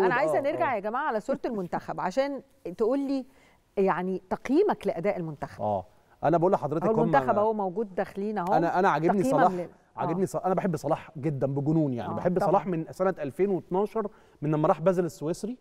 انا عايزه آه، نرجع آه. يا جماعه على صوره المنتخب عشان تقول لي يعني تقييمك لاداء المنتخب اه انا بقول لحضرتك المنتخب اهو موجود داخلين اهو انا انا عاجبني صلاح آه. عاجبني صلاح انا بحب صلاح جدا بجنون يعني بحب صلاح من سنه 2012 من لما راح بازل السويسري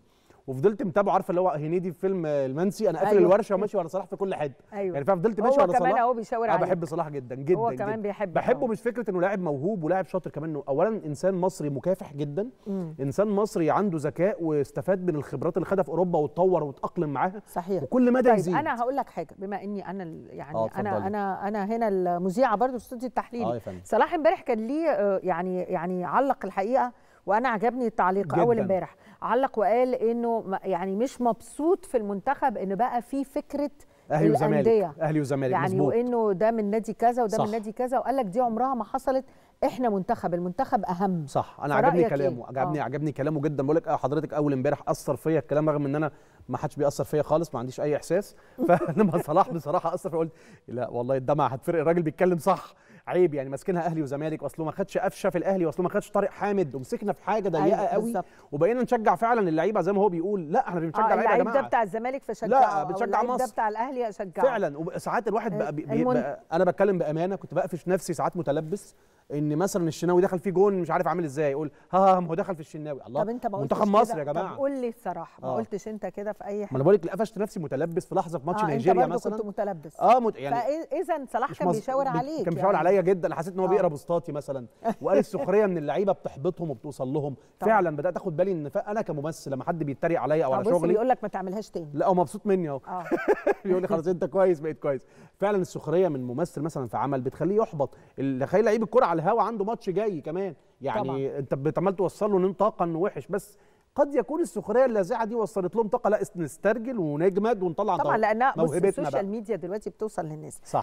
وفضلت متابعه عارفه اللي هو هنيدي في فيلم آه، المنسي انا قافل أيوة. الورشه وماشي ورا صلاح في كل حته أيوة. يعني فضلت ماشي ورا صلاح هو كمان هو بيشاور عليك انا بحب صلاح جدا جدا هو كمان بيحبه بيحب بحبه أه. مش فكره انه لاعب موهوب ولاعب شاطر كمان انه اولا انسان مصري مكافح جدا مم. انسان مصري عنده ذكاء واستفاد من الخبرات اللي خدها في اوروبا واتطور واتاقلم معاها صحيح وكل مدى طيب يزيد انا هقول لك حاجه بما اني انا يعني آه انا انا انا هنا المذيعه في استوديو التحليل آه صلاح امبارح كان ليه آه، يعني يعني علق الحقيقه وانا عجبني التعليق اول امبارح علق وقال انه يعني مش مبسوط في المنتخب ان بقى في فكره اهلي وزمالك اهلي وزمالك يعني مزبوط. وانه ده من نادي كذا وده صح. من نادي كذا وقال لك دي عمرها ما حصلت احنا منتخب المنتخب اهم صح انا عجبني كلامه إيه؟ عجبني آه. عجبني كلامه جدا بقول لك آه، حضرتك اول امبارح اثر فيا الكلام رغم ان انا ما حدش بيأثر فيا خالص ما عنديش اي احساس فلما صلاح بصراحه اثر فقلت لا والله الدمع هتفرق الراجل بيتكلم صح عيب يعني ماسكينها اهلي وزمالك واصله ما خدش قفشه في الاهلي واصله ما خدش طارق حامد ومسكنا في حاجه أيوة، ضيقه قوي بالزبط. وبقينا نشجع فعلا اللعيبه زي ما هو بيقول لا احنا بنشجع آه اللعيبه يا جماعه ده بتاع الزمالك فشجعه لا بتشجع مصر ده بتاع الاهلي اشجعه فعلا وساعات الواحد بقى, بي آه، بقى انا بتكلم بامانه كنت بقفش نفسي ساعات متلبس ان مثلا الشناوي دخل فيه جون مش عارف عامل ازاي يقول ها ها ما هو دخل في الشناوي الله طب انت ما منتخب مصر يا جماعه طب قول لي الصراحه ما آه. قلتش انت كده في اي حاجه ما انا بقول لك قفشت نفسي متلبس في لحظه في ماتش آه نيجيريا مثلا كنت متلبس اه مت... يعني فاذا صلاح كان بيشاور عليك كان بيشاور يعني. عليا جدا انا حسيت ان هو آه. بيقرا بوستاتي مثلا وقال السخريه من اللعيبه بتحبطهم وبتوصل لهم فعلا بدات اخد بالي ان انا كممثل لما حد بيتريق عليا او على شغلي بيقول لك ما تعملهاش تاني لا هو مبسوط مني اهو آه. بيقول لي خلاص انت كويس بقيت كويس فعلا السخريه من ممثل مثلا في عمل بتخليه يحبط تخيل لعيب الكره على الهوا عنده ماتش جاي كمان يعني طبعا. انت بتعمل توصل له ان طاقه انه وحش بس قد يكون السخريه اللاذعه دي وصلت لهم طاقه لا نسترجل ونجمد ونطلع طبعا لانها موهبتنا السوشيال ميديا دلوقتي بتوصل للناس صح